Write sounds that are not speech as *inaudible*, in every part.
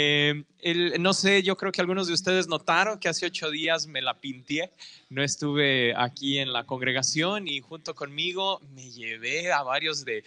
Um, no sé, yo creo que algunos de ustedes notaron que hace ocho días me la pinté, no estuve aquí en la congregación y junto conmigo me llevé a varios de,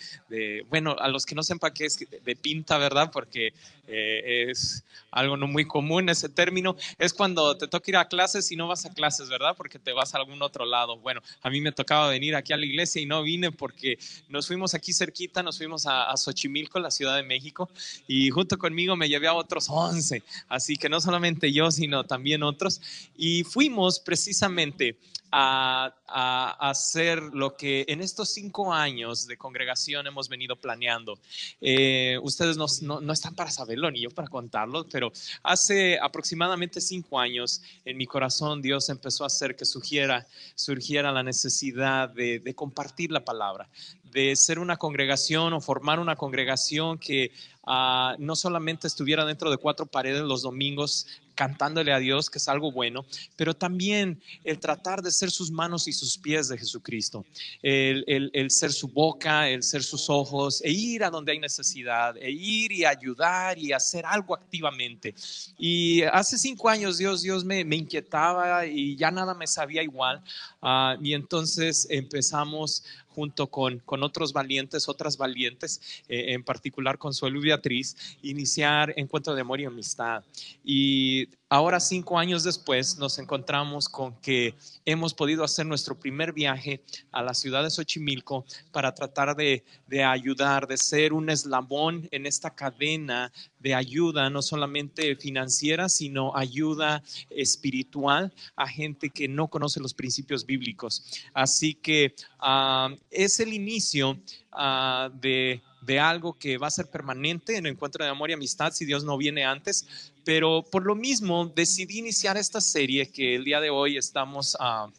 bueno, a los que no sepan qué es de pinta, ¿verdad? Porque eh, es algo no muy común ese término. Es cuando te toca ir a clases y no vas a clases, ¿verdad? Porque te vas a algún otro lado. Bueno, a mí me tocaba venir aquí a la iglesia y no vine porque nos fuimos aquí cerquita, nos fuimos a, Xochimilco, la Ciudad de México, y junto conmigo me llevé a otros once. Así que no solamente yo, sino también otros. Y fuimos precisamente a, hacer lo que en estos cinco años de congregación hemos venido planeando. Eh, ustedes no, están para saberlo ni yo para contarlo, pero hace aproximadamente cinco años en mi corazón Dios empezó a hacer que surgiera, surgiera la necesidad de, compartir la palabra, de ser una congregación o formar una congregación que ah, no solamente estuviera dentro de cuatro paredes los domingos cantándole a Dios, que es algo bueno, pero también el tratar de ser sus manos y sus pies de Jesucristo, el, ser su boca, el ser sus ojos, e ir a donde hay necesidad, e ir y ayudar y hacer algo activamente. Y hace cinco años Dios, Dios me, inquietaba y ya nada me sabía igual. Ah, y entonces empezamos junto con, con otros valientes, otras valientes, eh, en particular con y Beatriz, iniciar Encuentro de Amor y Amistad. Y Ahora, cinco años después, nos encontramos con que hemos podido hacer nuestro primer viaje a la ciudad de Xochimilco para tratar de, ayudar, de ser un eslabón en esta cadena de ayuda, no solamente financiera, sino ayuda espiritual a gente que no conoce los principios bíblicos. Así que ah, es el inicio ah, de de algo que va a ser permanente en el encuentro de amor y amistad si Dios no viene antes. Pero por lo mismo decidí iniciar esta serie que el día de hoy estamos a ah,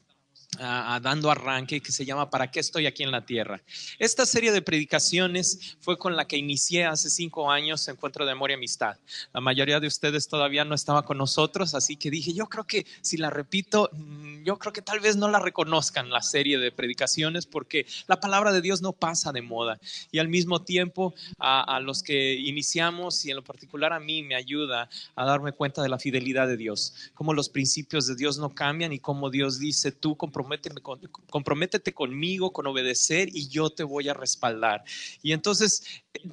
dando arranque que se llama ¿Para qué estoy aquí en la tierra? Esta serie de predicaciones fue con la que inicié hace cinco años Encuentro de Amor y Amistad. La mayoría de ustedes todavía no estaba con nosotros, así que dije, yo creo que si la repito, mm, yo creo que tal vez no la reconozcan la serie de predicaciones porque la palabra de Dios no pasa de moda. Y al mismo tiempo a, los que iniciamos y en lo particular a mí me ayuda a darme cuenta de la fidelidad de Dios, cómo los principios de Dios no cambian y cómo Dios dice, tú comprometes comprométete, conmigo, con obedecer y yo te voy a respaldar. Y entonces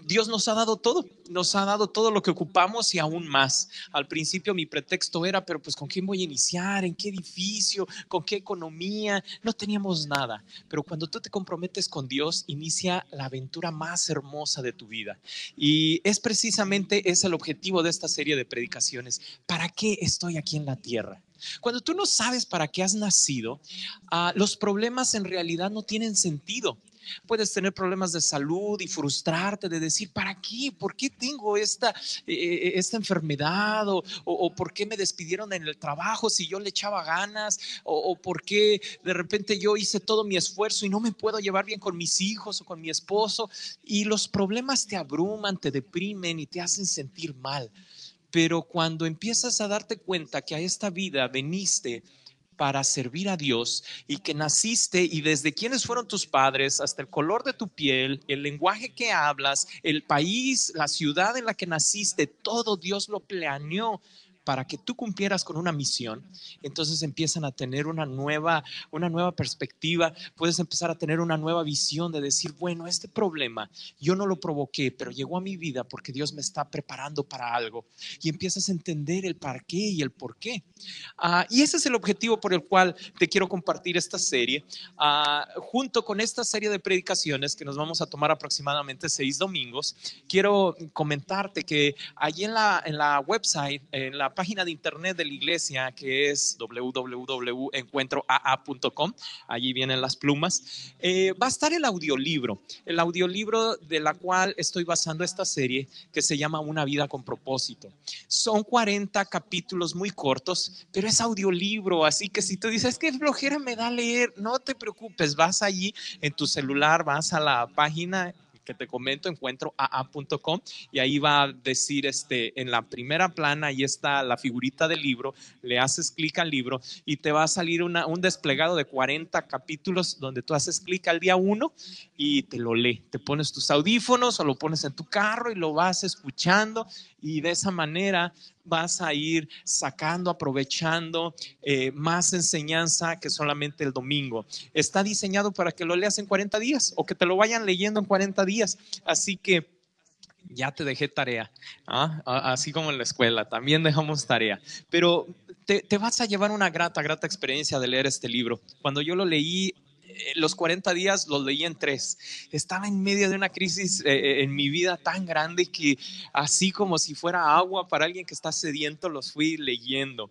Dios nos ha dado todo, nos ha dado todo lo que ocupamos y aún más. Al principio mi pretexto era, pero pues ¿con quién voy a iniciar? ¿En qué edificio? ¿Con qué economía? No teníamos nada. Pero cuando tú te comprometes con Dios, inicia la aventura más hermosa de tu vida. Y es precisamente ese el objetivo de esta serie de predicaciones. ¿Para qué estoy aquí en la tierra? Cuando tú no sabes para qué has nacido, ah, los problemas en realidad no tienen sentido. Puedes tener problemas de salud y frustrarte de decir, ¿para qué? ¿Por qué tengo esta, eh, eh, esta enfermedad? O, por qué me despidieron en el trabajo si yo le echaba ganas? O, o, por qué de repente yo hice todo mi esfuerzo y no me puedo llevar bien con mis hijos o con mi esposo? Y los problemas te abruman, te deprimen y te hacen sentir mal. Pero cuando empiezas a darte cuenta que a esta vida viniste para servir a Dios y que naciste y desde quiénes fueron tus padres hasta el color de tu piel, el lenguaje que hablas, el país, la ciudad en la que naciste, todo Dios lo planeó para que tú cumplieras con una misión, entonces empiezan a tener una nueva, una nueva perspectiva, puedes empezar a tener una nueva visión de decir, bueno, este problema yo no lo provoqué, pero llegó a mi vida porque Dios me está preparando para algo. Y empiezas a entender el para qué y el por qué. Ah, y ese es el objetivo por el cual te quiero compartir esta serie, ah, junto con esta serie de predicaciones que nos vamos a tomar aproximadamente seis domingos. Quiero comentarte que allí en la, en la website, en la página de internet de la iglesia que es www.encuentroaa.com. Allí vienen las plumas. Eh, va a estar el audiolibro, el audiolibro de la cual estoy basando esta serie que se llama Una vida con propósito. Son 40 capítulos muy cortos, pero es audiolibro, así que si tú dices que flojera me da leer, no te preocupes, vas allí en tu celular, vas a la página que te comento, encuentro a.com y ahí va a decir este, en la primera plana, ahí está la figurita del libro, le haces clic al libro y te va a salir una, un desplegado de 40 capítulos donde tú haces clic al día 1 y te lo lee. Te pones tus audífonos o lo pones en tu carro y lo vas escuchando y de esa manera vas a ir sacando, aprovechando eh, más enseñanza que solamente el domingo. Está diseñado para que lo leas en 40 días o que te lo vayan leyendo en 40 días. Así que ya te dejé tarea, ¿ah? así como en la escuela, también dejamos tarea, pero te, te, vas a llevar una grata, grata experiencia de leer este libro. Cuando yo lo leí eh, los 40 días los leí en tres. Estaba en medio de una crisis eh, eh, en mi vida tan grande que así como si fuera agua para alguien que está sediento, los fui leyendo.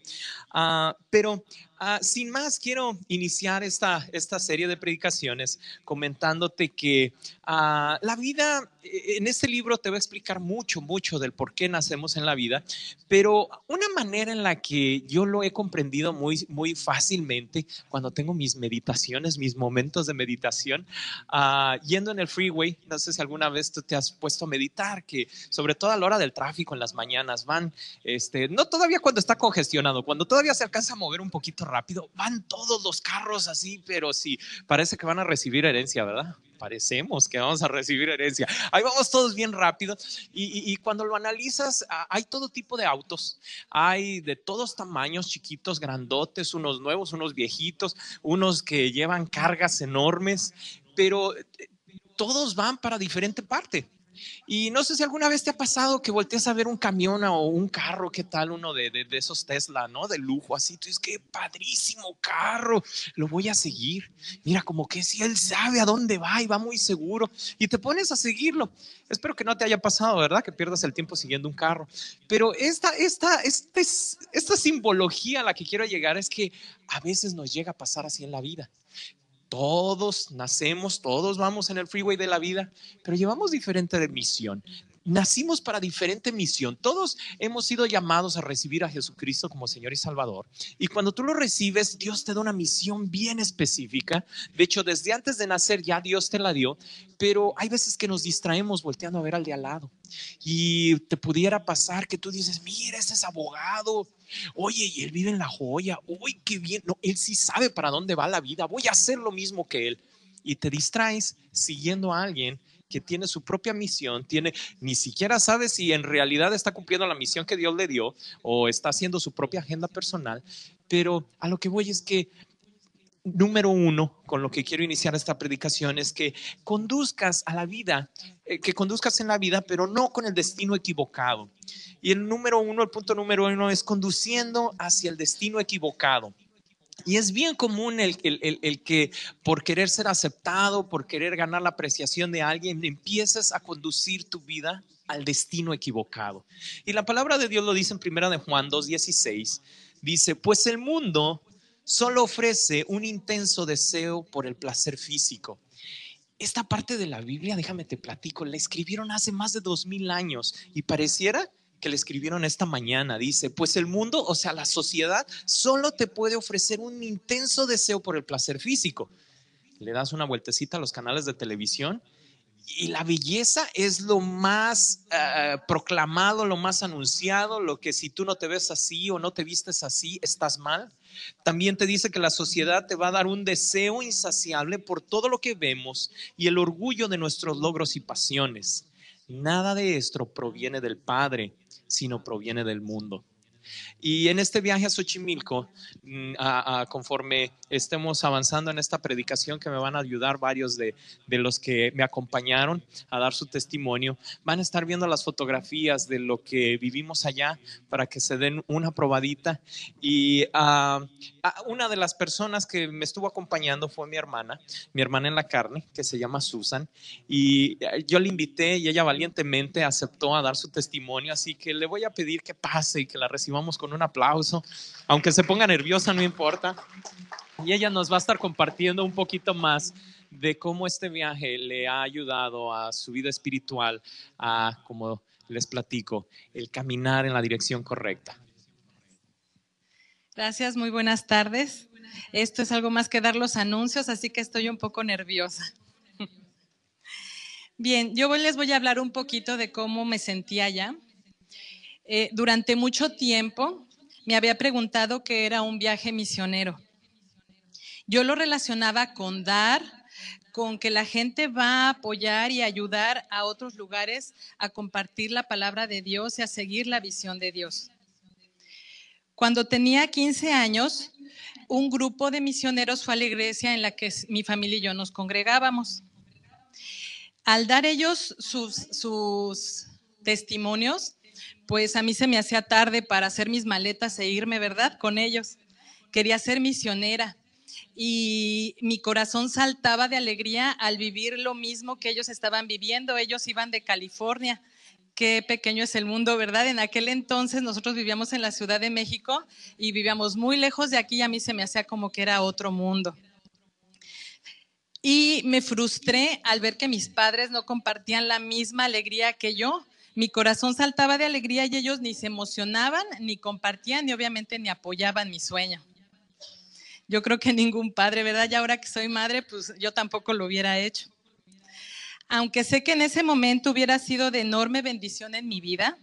Ah, pero Ah, sin más, quiero iniciar esta, esta serie de predicaciones comentándote que ah, la vida, eh, en este libro te va a explicar mucho, mucho del por qué nacemos en la vida, pero una manera en la que yo lo he comprendido muy, muy fácilmente cuando tengo mis meditaciones, mis momentos de meditación, ah, yendo en el freeway, no sé si alguna vez tú te has puesto a meditar, que sobre todo a la hora del tráfico en las mañanas van, este, no todavía cuando está congestionado, cuando todavía se alcanza a mover un poquito rápido, van todos los carros así, pero sí, parece que van a recibir herencia, ¿verdad? Parecemos que vamos a recibir herencia. Ahí vamos todos bien rápido. Y, y cuando lo analizas, ah, hay todo tipo de autos. Hay de todos tamaños, chiquitos, grandotes, unos nuevos, unos viejitos, unos que llevan cargas enormes, pero eh, todos van para diferente parte. Y no sé si alguna vez te ha pasado que volteas a ver un camión o un carro, qué tal uno de, de, esos Tesla, ¿no? De lujo, así. Tú dices, qué padrísimo carro, lo voy a seguir. Mira, como que si él sabe a dónde va y va muy seguro. Y te pones a seguirlo. Espero que no te haya pasado, ¿verdad? Que pierdas el tiempo siguiendo un carro. Pero esta, esta, este esta simbología a la que quiero llegar es que a veces nos llega a pasar así en la vida todos nacemos, todos vamos en el freeway de la vida, pero llevamos diferente misión, nacimos para diferente misión. Todos hemos sido llamados a recibir a Jesucristo como Señor y Salvador. Y cuando tú lo recibes, Dios te da una misión bien específica. De hecho, desde antes de nacer ya Dios te la dio, pero hay veces que nos distraemos volteando a ver al de al lado. Y te pudiera pasar que tú dices, mira, ese es abogado. Oye, y él vive en la joya. Uy, qué bien. No, él sí sabe para dónde va la vida. Voy a hacer lo mismo que él. Y te distraes siguiendo a alguien que tiene su propia misión, tiene, ni siquiera sabe si en realidad está cumpliendo la misión que Dios le dio o está haciendo su propia agenda personal, pero a lo que voy es que número uno con lo que quiero iniciar esta predicación es que conduzcas a la vida, eh, que conduzcas en la vida, pero no con el destino equivocado. Y el número uno, el punto número uno es conduciendo hacia el destino equivocado. Y es bien común el, que por querer ser aceptado, por querer ganar la apreciación de alguien, empiezas a conducir tu vida al destino equivocado. Y la palabra de Dios lo dice en 1 Juan 2:16. Dice, "Pues el mundo solo ofrece un intenso deseo por el placer físico." Esta parte de la Biblia, déjame te platico, la escribieron hace más de dos mil años y pareciera que le escribieron esta mañana. Dice, pues el mundo, o sea, la sociedad, solo te puede ofrecer un intenso deseo por el placer físico. Le das una vueltecita a los canales de televisión y la belleza es lo más eh, proclamado, lo más anunciado, lo que si tú no te ves así o no te vistes así, estás mal. También te dice que la sociedad te va a dar un deseo insaciable por todo lo que vemos y el orgullo de nuestros logros y pasiones. Nada de esto proviene del Padre, sino proviene del mundo. Y en este viaje a Xochimilco, mm, conforme estemos avanzando en esta predicación, que me van a ayudar varios de, de, los que me acompañaron a dar su testimonio, van a estar viendo las fotografías de lo que vivimos allá para que se den una probadita. Y ah, ah, una de las personas que me estuvo acompañando fue mi hermana, mi hermana en la carne, que se llama Susan. Y eh, yo la invité y ella valientemente aceptó a dar su testimonio, así que le voy a pedir que pase y que la recibamos vamos con un aplauso. Aunque se ponga nerviosa, no importa. Y ella nos va a estar compartiendo un poquito más de cómo este viaje le ha ayudado a su vida espiritual, a, como les platico, el caminar en la dirección correcta. Gracias, muy buenas tardes. Esto es algo más que dar los anuncios, así que estoy un poco nerviosa. *laughs* Bien, yo les voy a hablar un poquito de cómo me sentía allá. Eh, durante mucho tiempo me había preguntado qué era un viaje misionero. Yo lo relacionaba con dar, con que la gente va a apoyar y ayudar a otros lugares a compartir la palabra de Dios y a seguir la visión de Dios. Cuando tenía 15 años, un grupo de misioneros fue a la iglesia en la que mi familia y yo nos congregábamos. Al dar ellos sus testimonios, pues a mí se me hacía tarde para hacer mis maletas e irme, ¿verdad? Con ellos. Quería ser misionera y mi corazón saltaba de alegría al vivir lo mismo que ellos estaban viviendo. Ellos iban de California. Qué pequeño es el mundo, ¿verdad? En aquel entonces nosotros vivíamos en la Ciudad de México y vivíamos muy lejos de aquí y a mí se me hacía como que era otro mundo. Y me frustré al ver que mis padres no compartían la misma alegría que yo mi corazón saltaba de alegría y ellos ni se emocionaban, ni compartían, ni obviamente ni apoyaban mi sueño. Yo creo que ningún padre, ¿verdad? Y ahora que soy madre, pues yo tampoco lo hubiera hecho. Aunque sé que en ese momento hubiera sido de enorme bendición en mi vida,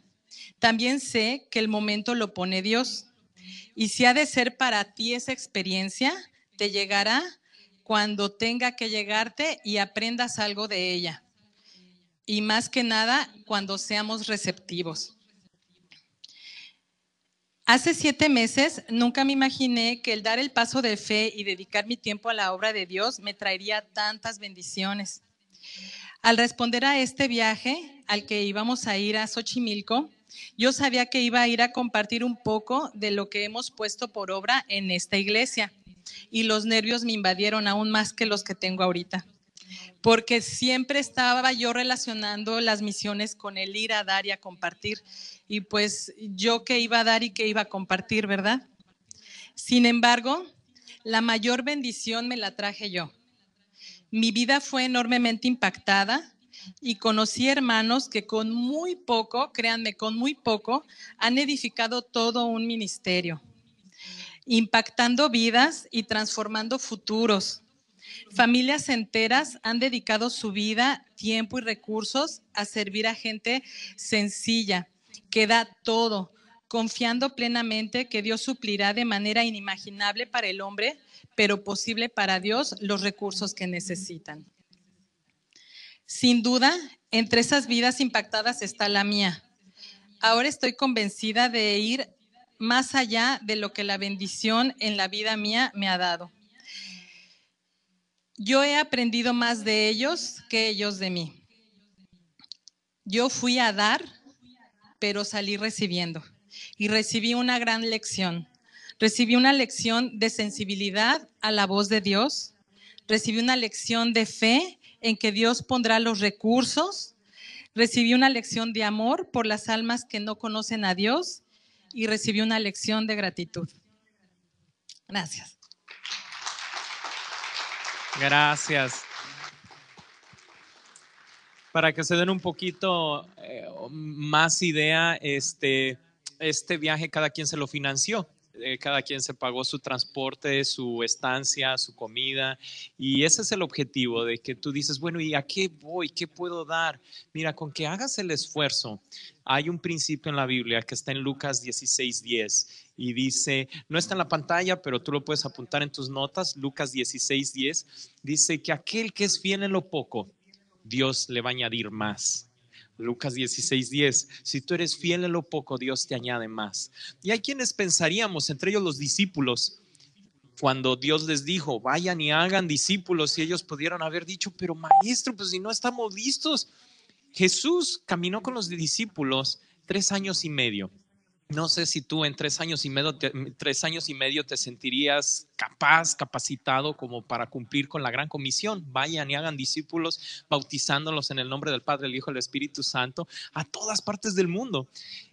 también sé que el momento lo pone Dios. Y si ha de ser para ti esa experiencia, te llegará cuando tenga que llegarte y aprendas algo de ella y más que nada cuando seamos receptivos. Hace siete meses nunca me imaginé que el dar el paso de fe y dedicar mi tiempo a la obra de Dios me traería tantas bendiciones. Al responder a este viaje al que íbamos a ir a Xochimilco, yo sabía que iba a ir a compartir un poco de lo que hemos puesto por obra en esta iglesia y los nervios me invadieron aún más que los que tengo ahorita porque siempre estaba yo relacionando las misiones con el ir a dar y a compartir. Y pues yo qué iba a dar y qué iba a compartir, ¿verdad? Sin embargo, la mayor bendición me la traje yo. Mi vida fue enormemente impactada y conocí hermanos que con muy poco, créanme, con muy poco, han edificado todo un ministerio, impactando vidas y transformando futuros. Familias enteras han dedicado su vida, tiempo y recursos a servir a gente sencilla, que da todo, confiando plenamente que Dios suplirá de manera inimaginable para el hombre, pero posible para Dios los recursos que necesitan. Sin duda, entre esas vidas impactadas está la mía. Ahora estoy convencida de ir más allá de lo que la bendición en la vida mía me ha dado. Yo he aprendido más de ellos que ellos de mí. Yo fui a dar, pero salí recibiendo. Y recibí una gran lección. Recibí una lección de sensibilidad a la voz de Dios. Recibí una lección de fe en que Dios pondrá los recursos. Recibí una lección de amor por las almas que no conocen a Dios. Y recibí una lección de gratitud. Gracias. Gracias. Para que se den un poquito eh, más idea, este, este viaje cada quien se lo financió eh, cada quien se pagó su transporte, su estancia, su comida. Y ese es el objetivo de que tú dices, bueno, ¿y a qué voy? ¿Qué puedo dar? Mira, con que hagas el esfuerzo, hay un principio en la Biblia que está en Lucas 16:10 y dice, no está en la pantalla, pero tú lo puedes apuntar en tus notas, Lucas 16, 10, dice que aquel que es fiel en lo poco, Dios le va a añadir más. Lucas 16, 10. Si tú eres fiel en lo poco, Dios te añade más. Y hay quienes pensaríamos, entre ellos los discípulos, cuando Dios les dijo, vayan y hagan discípulos, y ellos pudieron haber dicho, pero maestro, pues si no estamos listos. Jesús caminó con los discípulos tres años y medio no sé si tú en tres años y medio te, mm, años y medio te sentirías capaz, capacitado como para cumplir con la gran comisión. Vayan y hagan discípulos, bautizándolos en el nombre del Padre, el Hijo y el Espíritu Santo a todas partes del mundo.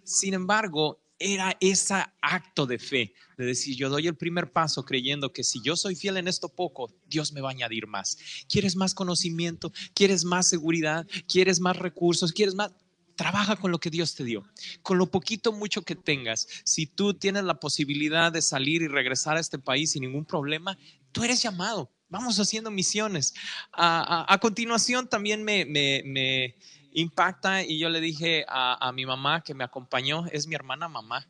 Sin embargo, era ese acto de fe, de decir, yo doy el primer paso creyendo que si yo soy fiel en esto poco, Dios me va a añadir más. ¿Quieres más conocimiento? ¿Quieres más seguridad? ¿Quieres más recursos? ¿Quieres más? Trabaja con lo que Dios te dio, con lo poquito mucho que tengas. Si tú tienes la posibilidad de salir y regresar a este país sin ningún problema, tú eres llamado. Vamos haciendo misiones. A, continuación también me, impacta y yo le dije a, mi mamá que me acompañó, es mi hermana mamá.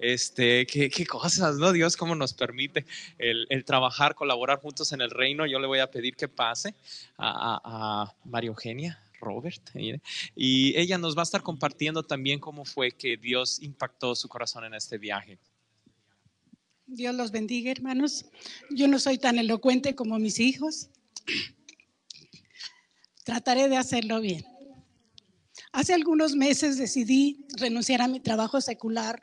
Este, qué, cosas, ¿no? Dios, cómo nos permite el, trabajar, colaborar juntos en el reino. Yo le voy a pedir que pase a, a María Eugenia, Robert. *laughs* Y ella nos va a estar compartiendo también cómo fue que Dios impactó su corazón en este viaje. Dios los bendiga, hermanos. Yo no soy tan elocuente como mis hijos. Trataré de hacerlo bien. Hace algunos meses decidí renunciar a mi trabajo secular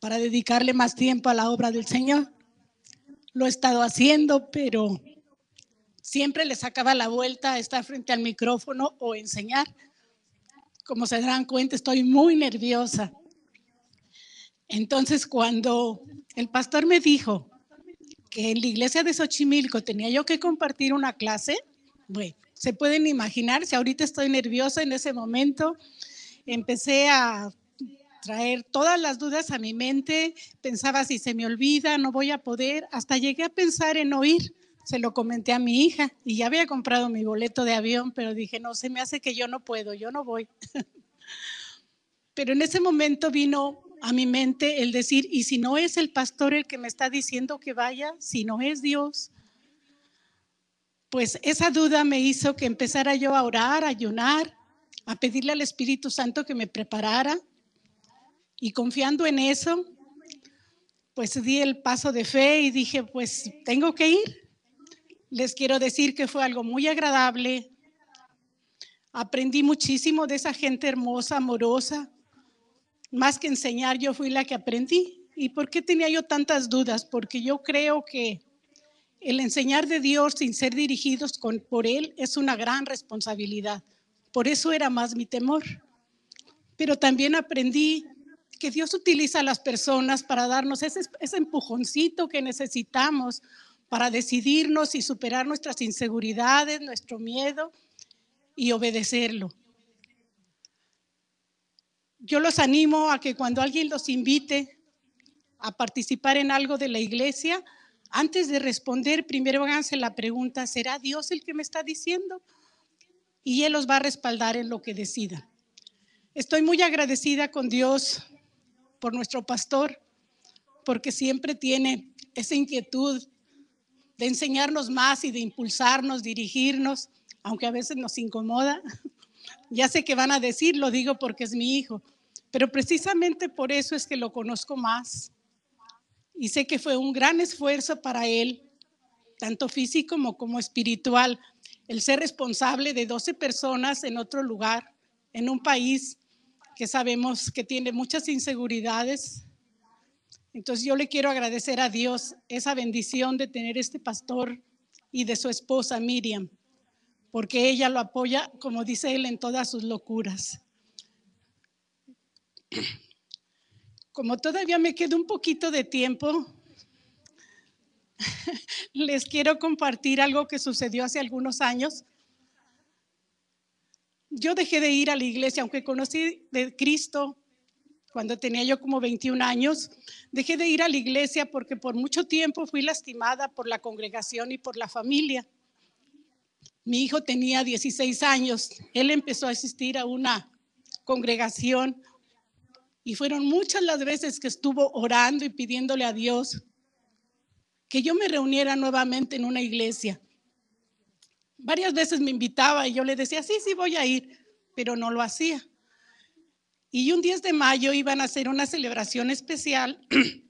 para dedicarle más tiempo a la obra del Señor. Lo he estado haciendo, pero siempre le sacaba la vuelta a estar frente al micrófono o enseñar. Como se darán cuenta, estoy muy nerviosa. Entonces, cuando el pastor me dijo que en la iglesia de Xochimilco tenía yo que compartir una clase, bueno, se pueden imaginar, si ahorita estoy nerviosa en ese momento, empecé a traer todas las dudas a mi mente, pensaba si se me olvida, no voy a poder, hasta llegué a pensar en oír se lo comenté a mi hija y ya había comprado mi boleto de avión, pero dije, no, se me hace que yo no puedo, yo no voy. *laughs* pero en ese momento vino a mi mente el decir, y si no es el pastor el que me está diciendo que vaya, si no es Dios, pues esa duda me hizo que empezara yo a orar, a ayunar, a pedirle al Espíritu Santo que me preparara. Y confiando en eso, pues di el paso de fe y dije, pues tengo que ir. Les quiero decir que fue algo muy agradable. Aprendí muchísimo de esa gente hermosa, amorosa. Más que enseñar, yo fui la que aprendí. ¿Y por qué tenía yo tantas dudas? Porque yo creo que el enseñar de Dios sin ser dirigidos por Él es una gran responsabilidad. Por eso era más mi temor. Pero también aprendí que Dios utiliza a las personas para darnos ese, empujoncito que necesitamos para decidirnos y superar nuestras inseguridades, nuestro miedo y obedecerlo. Yo los animo a que cuando alguien los invite a participar en algo de la iglesia, antes de responder, primero háganse la pregunta, ¿será Dios el que me está diciendo? Y Él los va a respaldar en lo que decida. Estoy muy agradecida con Dios por nuestro pastor, porque siempre tiene esa inquietud de enseñarnos más y de impulsarnos, dirigirnos, aunque a veces nos incomoda. *laughs* Ya sé que van a decir, lo digo porque es mi hijo, pero precisamente por eso es que lo conozco más. Y sé que fue un gran esfuerzo para él, tanto físico como, como espiritual, el ser responsable de 12 personas en otro lugar, en un país que sabemos que tiene muchas inseguridades, entonces yo le quiero agradecer a Dios esa bendición de tener este pastor y de su esposa Miriam, porque ella lo apoya, como dice él, en todas sus locuras. Como todavía me queda un poquito de tiempo, *laughs* les quiero compartir algo que sucedió hace algunos años. Yo dejé de ir a la iglesia, aunque conocí de Cristo, cuando tenía yo como 21 años, dejé de ir a la iglesia porque por mucho tiempo fui lastimada por la congregación y por la familia. Mi hijo tenía 16 años, él empezó a asistir a una congregación y fueron muchas las veces que estuvo orando y pidiéndole a Dios que yo me reuniera nuevamente en una iglesia. Varias veces me invitaba y yo le decía, sí, sí, voy a ir, pero no lo hacía. Y un 10 de mayo iban a hacer una celebración especial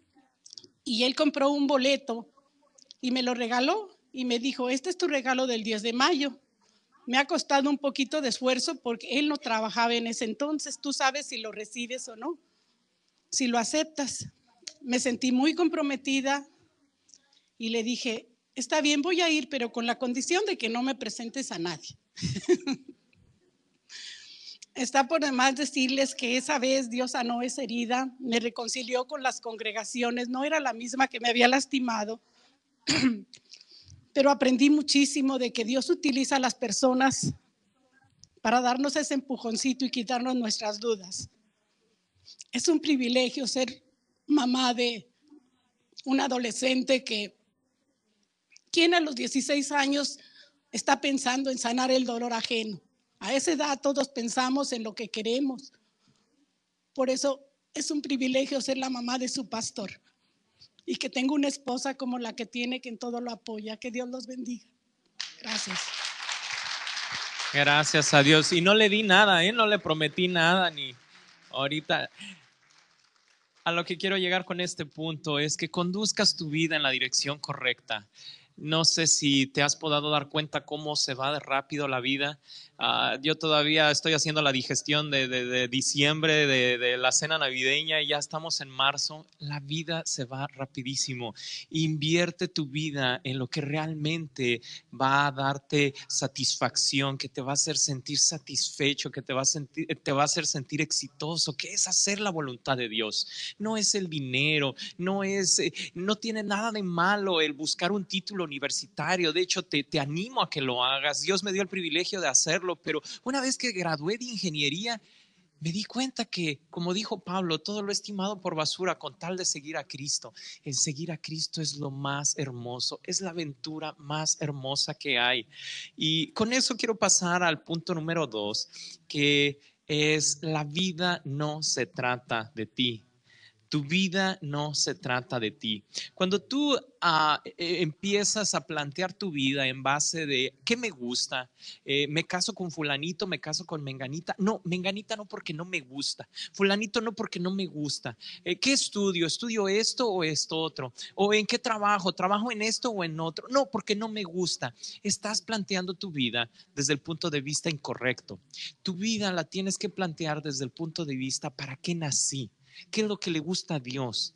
*clears throat* y él compró un boleto y me lo regaló y me dijo, este es tu regalo del 10 de mayo. Me ha costado un poquito de esfuerzo porque él no trabajaba en ese entonces. Tú sabes si lo recibes o no, si lo aceptas. Me sentí muy comprometida y le dije, está bien, voy a ir, pero con la condición de que no me presentes a nadie. *laughs* Está por demás decirles que esa vez Dios no es herida, me reconcilió con las congregaciones, no era la misma que me había lastimado, *clears throat* pero aprendí muchísimo de que Dios utiliza a las personas para darnos ese empujoncito y quitarnos nuestras dudas. Es un privilegio ser mamá de un adolescente que, quien a los 16 años está pensando en sanar el dolor ajeno? A esa edad todos pensamos en lo que queremos. Por eso es un privilegio ser la mamá de su pastor y que tenga una esposa como la que tiene, que en todo lo apoya. Que Dios los bendiga. Gracias. Gracias a Dios. Y no le di nada, ¿eh? no le prometí nada ni ahorita. A lo que quiero llegar con este punto es que conduzcas tu vida en la dirección correcta. No sé si te has podido dar cuenta cómo se va de rápido la vida. Ah, yo todavía estoy haciendo la digestión de, diciembre, de, la cena navideña, y ya estamos en marzo. La vida se va rapidísimo. Invierte tu vida en lo que realmente va a darte satisfacción, que te va a hacer sentir satisfecho, que te va a, te va a hacer sentir exitoso, que es hacer la voluntad de Dios. No es el dinero, no es, eh, no tiene nada de malo el buscar un título universitario, de hecho te, animo a que lo hagas, Dios me dio el privilegio de hacerlo, pero una vez que gradué de ingeniería, me di cuenta que, como dijo Pablo, todo lo estimado por basura con tal de seguir a Cristo. En seguir a Cristo es lo más hermoso, es la aventura más hermosa que hay. Y con eso quiero pasar al punto número dos, que es la vida no se trata de ti, tu vida no se trata de ti. Cuando tú ah, e-, e-, empiezas a plantear tu vida en base de qué me gusta, eh, me caso con fulanito, me caso con menganita. No, menganita no porque no me gusta. Fulanito no porque no me gusta. Eh, ¿Qué estudio? ¿Estudio esto o esto otro? ¿O en qué trabajo? ¿Trabajo en esto o en otro? No, porque no me gusta. Estás planteando tu vida desde el punto de vista incorrecto. Tu vida la tienes que plantear desde el punto de vista para qué nací ¿Qué es lo que le gusta a Dios?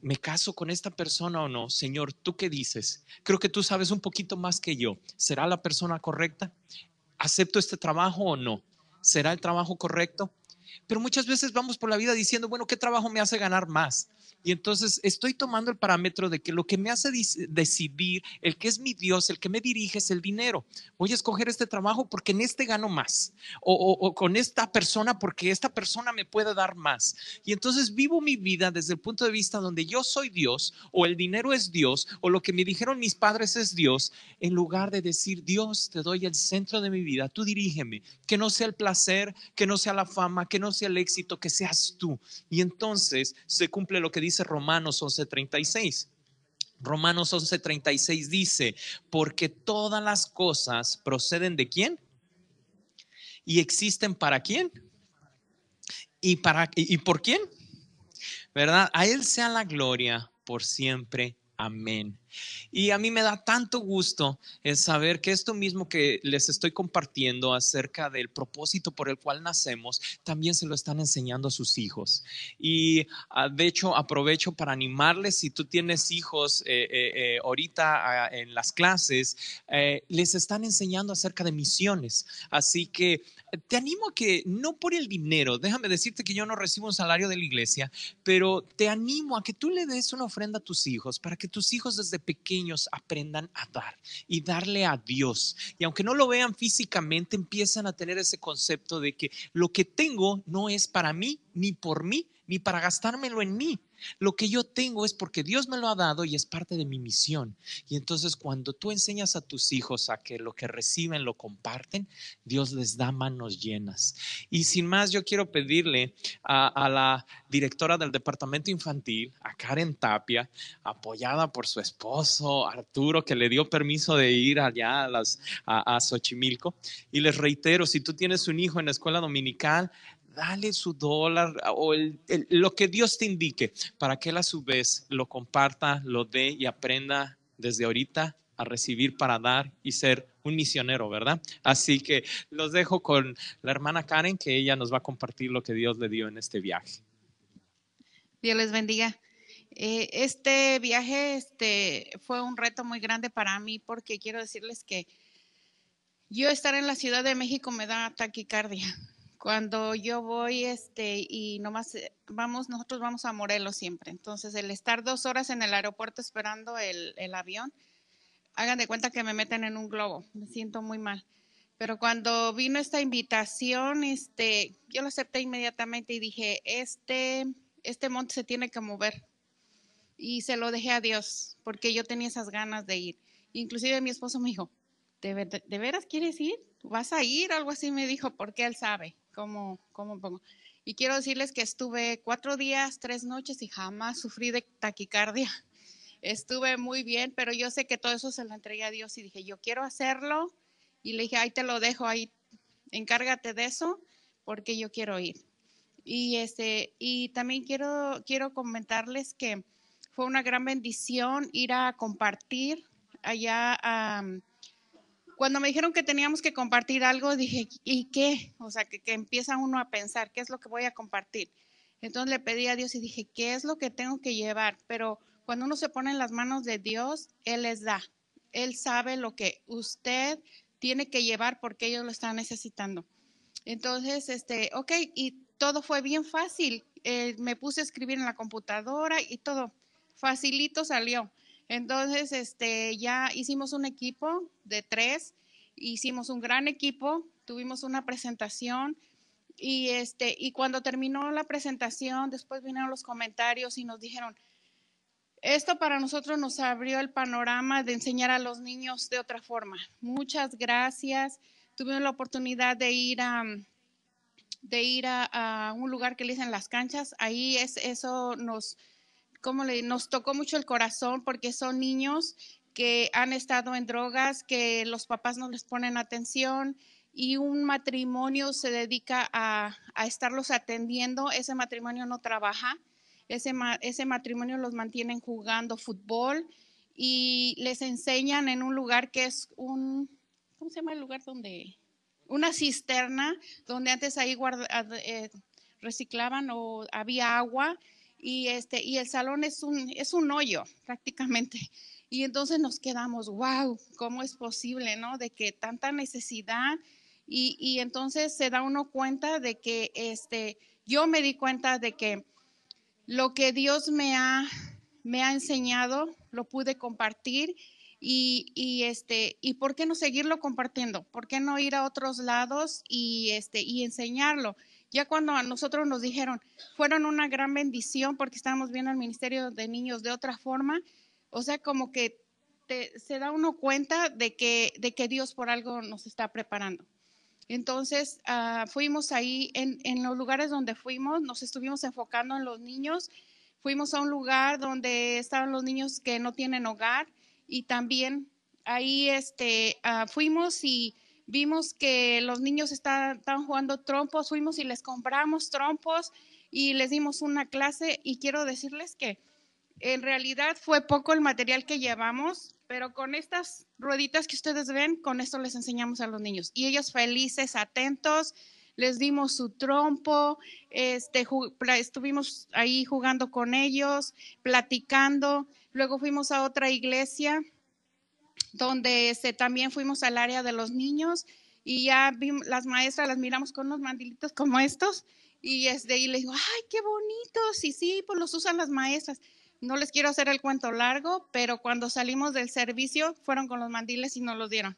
¿Me caso con esta persona o no? Señor, ¿tú qué dices? Creo que tú sabes un poquito más que yo. ¿Será la persona correcta? ¿Acepto este trabajo o no? ¿Será el trabajo correcto? Pero muchas veces vamos por la vida diciendo, bueno, ¿qué trabajo me hace ganar más? Y entonces estoy tomando el parámetro de que lo que me hace decidir, el que es mi Dios, el que me dirige es el dinero. Voy a escoger este trabajo porque en este gano más, o, con esta persona porque esta persona me puede dar más. Y entonces vivo mi vida desde el punto de vista donde yo soy Dios, o el dinero es Dios, o lo que me dijeron mis padres es Dios, en lugar de decir, Dios, te doy el centro de mi vida, tú dirígeme, que no sea el placer, que no sea la fama, que no sea el éxito, que seas tú. Y entonces se cumple lo que dice Romanos 11:36. Romanos 11:36 dice, porque todas las cosas proceden de quién? ¿Y existen para quién? ¿Y, para, y, y por quién? ¿Verdad? A Él sea la gloria por siempre. Amén y a mí me da tanto gusto el saber que esto mismo que les estoy compartiendo acerca del propósito por el cual nacemos, también se lo están enseñando a sus hijos. Y ah, de hecho aprovecho para animarles, si tú tienes hijos eh, eh, eh, ahorita ah, en las clases, les están enseñando acerca de misiones. Así que te animo a que no por el dinero, déjame decirte que yo no recibo un salario de la iglesia, pero te animo a que tú le des una ofrenda a tus hijos para que tus hijos desde pequeños aprendan a dar y darle a Dios. Y aunque no lo vean físicamente, empiezan a tener ese concepto de que lo que tengo no es para mí, ni por mí, ni para gastármelo en mí, lo que yo tengo es porque Dios me lo ha dado y es parte de mi misión. Y entonces cuando tú enseñas a tus hijos a que lo que reciben lo comparten, Dios les da manos llenas. Y sin más, yo quiero pedirle a, la directora del departamento infantil, a Karen Tapia, apoyada por su esposo Arturo, que le dio permiso de ir allá a, las, a, a Xochimilco. Y les reitero, si tú tienes un hijo en la escuela dominical, dale su dólar o lo que Dios te indique para que él a su vez lo comparta, lo dé y aprenda desde ahorita a recibir para dar y ser un misionero, ¿verdad? Así que los dejo con la hermana Karen, que ella nos va a compartir lo que Dios le dio en este viaje. Dios les bendiga. Eh, este viaje este, fue un reto muy grande para mí porque quiero decirles que yo estar en la Ciudad de México me da taquicardia cuando yo voy este y nomás eh, vamos nosotros vamos a Morelos siempre entonces el estar dos horas en el aeropuerto esperando el, avión hagan de cuenta que me meten en un globo me siento muy mal pero cuando vino esta invitación este yo lo acepté inmediatamente y dije este este monte se tiene que mover y se lo dejé a Dios porque yo tenía esas ganas de ir inclusive mi esposo me dijo ¿de, veras quieres ir? ¿Vas a ir? Algo así me dijo, porque él sabe cómo, cómo pongo. Y quiero decirles que estuve cuatro días, tres noches y jamás sufrí de taquicardia. *laughs* Estuve muy bien, pero yo sé que todo eso se lo entregué a Dios y dije, yo quiero hacerlo. Y le dije, ahí te lo dejo, ahí encárgate de eso, porque yo quiero ir. Y, este, y también quiero, quiero comentarles que fue una gran bendición ir a compartir allá a... Cuando me dijeron que teníamos que compartir algo, dije, ¿y qué? O sea, que, empieza uno a pensar, ¿qué es lo que voy a compartir? Entonces le pedí a Dios y dije, ¿qué es lo que tengo que llevar? Pero cuando uno se pone en las manos de Dios, Él les da. Él sabe lo que usted tiene que llevar porque ellos lo están necesitando. Entonces, este, ok, y todo fue bien fácil. Eh, me puse a escribir en la computadora y todo facilito salió. Entonces, este, ya hicimos un equipo de tres, hicimos un gran equipo, tuvimos una presentación y este, y cuando terminó la presentación, después vinieron los comentarios y nos dijeron, esto para nosotros nos abrió el panorama de enseñar a los niños de otra forma. Muchas gracias. Tuvimos la oportunidad de ir a, de ir a, un lugar que le dicen las canchas. Ahí es, eso nos, como nos tocó mucho el corazón porque son niños que han estado en drogas, que los papás no les ponen atención y un matrimonio se dedica a, estarlos atendiendo, ese matrimonio no trabaja, ese, matrimonio los mantienen jugando fútbol y les enseñan en un lugar que es un, ¿cómo se llama el lugar donde? Una cisterna, donde antes ahí eh, reciclaban o había agua y, este, y el salón es un, es un hoyo prácticamente. Y entonces nos quedamos, wow, ¿cómo es posible, no? De que tanta necesidad y, entonces se da uno cuenta de que, este, yo me di cuenta de que lo que Dios me ha, me ha enseñado, lo pude compartir y, y, este y por qué no seguirlo compartiendo por qué no ir a otros lados y este y enseñarlo ya cuando a nosotros nos dijeron, fueron una gran bendición porque estábamos viendo el Ministerio de Niños de otra forma, o sea, como que se da uno cuenta de que, de que Dios por algo nos está preparando. Entonces, ah, fuimos ahí, en, los lugares donde fuimos, nos estuvimos enfocando en los niños, fuimos a un lugar donde estaban los niños que no tienen hogar y también ahí este, ah, fuimos y vimos que los niños estaban jugando trompos, fuimos y les compramos trompos y les dimos una clase y quiero decirles que en realidad fue poco el material que llevamos, pero con estas rueditas que ustedes ven, con esto les enseñamos a los niños y ellos felices, atentos. Les dimos su trompo, este, estuvimos ahí jugando con ellos, platicando. Luego fuimos a otra iglesia donde este, también fuimos al área de los niños y ya las maestras las miramos con los mandilitos como estos y, este, y les digo, ay, qué bonitos, y sí, pues los usan las maestras. No les quiero hacer el cuento largo, pero cuando salimos del servicio fueron con los mandiles y nos los dieron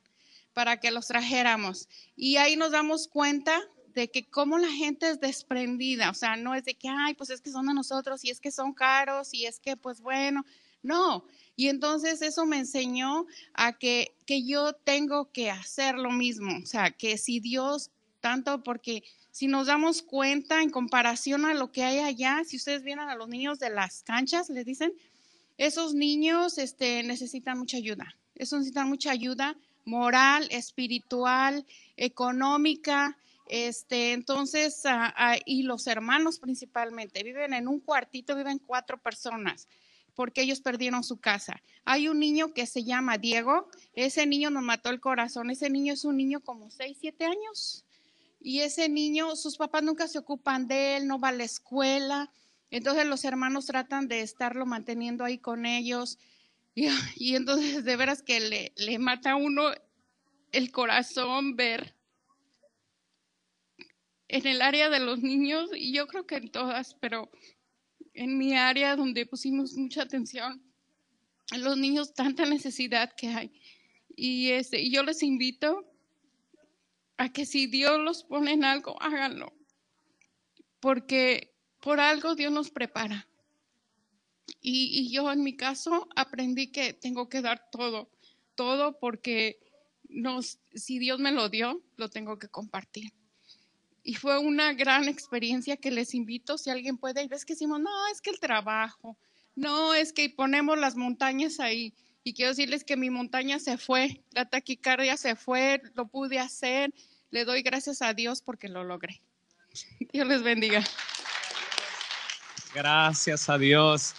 para que los trajéramos. Y ahí nos damos cuenta de que cómo la gente es desprendida, o sea, no es de que, ay, pues es que son de nosotros y es que son caros y es que, pues bueno, no, y entonces eso me enseñó a que, yo tengo que hacer lo mismo, o sea, que si Dios, tanto porque si nos damos cuenta en comparación a lo que hay allá, si ustedes vienen a los niños de las canchas, les dicen, esos niños este, necesitan mucha ayuda, esos necesitan mucha ayuda moral, espiritual, económica, este, entonces, ah, ah, y los hermanos principalmente, viven en un cuartito, viven cuatro personas porque ellos perdieron su casa. Hay un niño que se llama Diego, ese niño nos mató el corazón, ese niño es un niño como 6, 7 años y ese niño, sus papás nunca se ocupan de él, no va a la escuela, entonces los hermanos tratan de estarlo manteniendo ahí con ellos *laughs* y, entonces de veras que le, le mata a uno el corazón ver en el área de los niños y yo creo que en todas, pero en mi área donde pusimos mucha atención a los niños, tanta necesidad que hay. Este, y, yo les invito a que si Dios los pone en algo, háganlo, porque por algo Dios nos prepara. Y, y, yo en mi caso aprendí que tengo que dar todo, todo porque nos, si Dios me lo dio, lo tengo que compartir y fue una gran experiencia que les invito, si alguien puede, y ves que decimos, no, es que el trabajo, no, es que ponemos las montañas ahí. Y quiero decirles que mi montaña se fue, la taquicardia se fue, lo pude hacer. Le doy gracias a Dios porque lo logré. *laughs* Dios les bendiga. Gracias a Dios.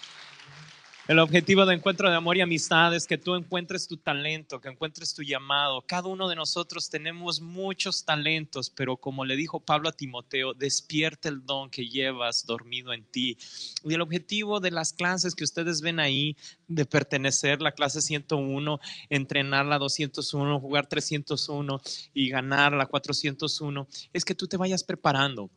El objetivo de encuentro de amor y amistad es que tú encuentres tu talento, que encuentres tu llamado. Cada uno de nosotros tenemos muchos talentos, pero como le dijo Pablo a Timoteo, despierta el don que llevas dormido en ti. Y el objetivo de las clases que ustedes ven ahí, de pertenecer la clase 101, entrenar la 201, jugar 301 y ganar la 401, es que tú te vayas preparando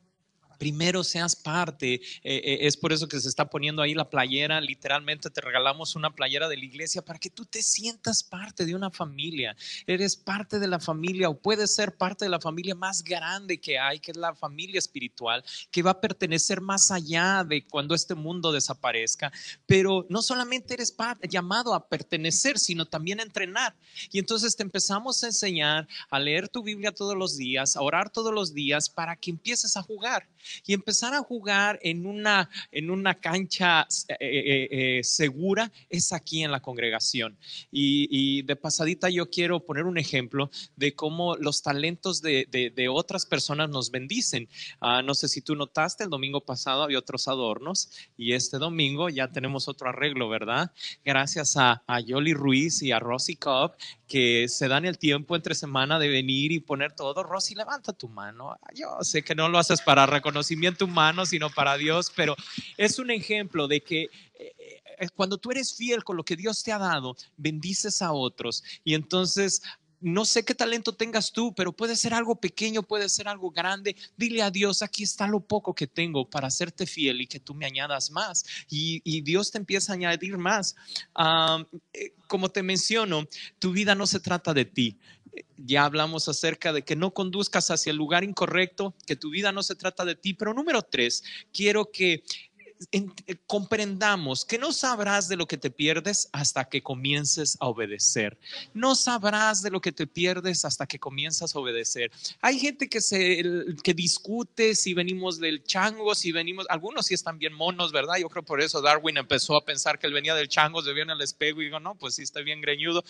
primero seas parte. Eh, eh, es por eso que se está poniendo ahí la playera. Literalmente te regalamos una playera de la iglesia para que tú te sientas parte de una familia. Eres parte de la familia o puedes ser parte de la familia más grande que hay, que es la familia espiritual, que va a pertenecer más allá de cuando este mundo desaparezca. Pero no solamente eres llamado a pertenecer, sino también a entrenar. Y entonces te empezamos a enseñar a leer tu Biblia todos los días, a orar todos los días para que empieces a jugar y empezar a jugar en una, en una cancha eh, eh, eh, segura es aquí en la congregación. Y, de pasadita yo quiero poner un ejemplo de cómo los talentos de, de, otras personas nos bendicen. Ah, no sé si tú notaste, el domingo pasado había otros adornos y este domingo ya tenemos otro arreglo, ¿verdad? Gracias a, a Yoli Ruiz y a Rosy Cobb que se dan el tiempo entre semana de venir y poner todo. Rosy, levanta tu mano. Yo sé que no lo haces para reconocer conocimiento humano, sino para Dios, pero es un ejemplo de que eh, eh, cuando tú eres fiel con lo que Dios te ha dado, bendices a otros y entonces no sé qué talento tengas tú, pero puede ser algo pequeño, puede ser algo grande. Dile a Dios, aquí está lo poco que tengo para hacerte fiel y que tú me añadas más. Y, Dios te empieza a añadir más. Eh, como te menciono, tu vida no se trata de ti. Ya hablamos acerca de que no conduzcas hacia el lugar incorrecto, que tu vida no se trata de ti. Pero número tres, quiero que eh, comprendamos que no sabrás de lo que te pierdes hasta que comiences a obedecer. No sabrás de lo que te pierdes hasta que comienzas a obedecer. Hay gente que, se, que discute si venimos del chango, si venimos, algunos sí están bien monos, ¿verdad? Yo creo por eso Darwin empezó a pensar que él venía del chango, se viene en el espejo y digo no, pues sí está bien greñudo.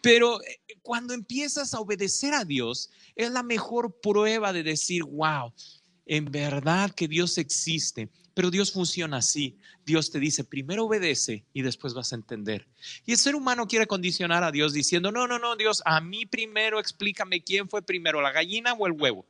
Pero eh, cuando empiezas a obedecer a Dios, es la mejor prueba de decir, wow, en verdad que Dios existe pero Dios funciona así. Dios te dice, primero obedece y después vas a entender. Y el ser humano quiere condicionar a Dios diciendo, no, no, no, Dios, a mí primero explícame quién fue primero, la gallina o el huevo.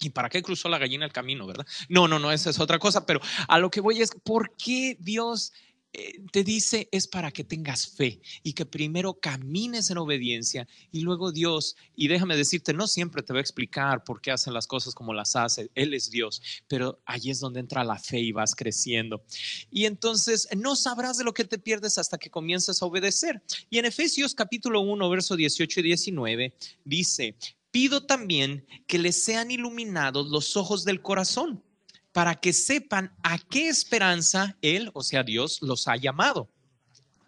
¿Y para qué cruzó la gallina el camino, verdad? No, no, no, esa es otra cosa, pero a lo que voy es, ¿por qué Dios eh, te dice es para que tengas fe y que primero camines en obediencia y luego Dios, y déjame decirte, no siempre te va a explicar por qué hacen las cosas como las hace, Él es Dios, pero allí es donde entra la fe y vas creciendo. Y entonces no sabrás de lo que te pierdes hasta que comiences a obedecer. Y en Efesios capítulo 1, verso 18 y 19 dice, pido también que les sean iluminados los ojos del corazón para que sepan a qué esperanza Él, o sea, Dios, los ha llamado.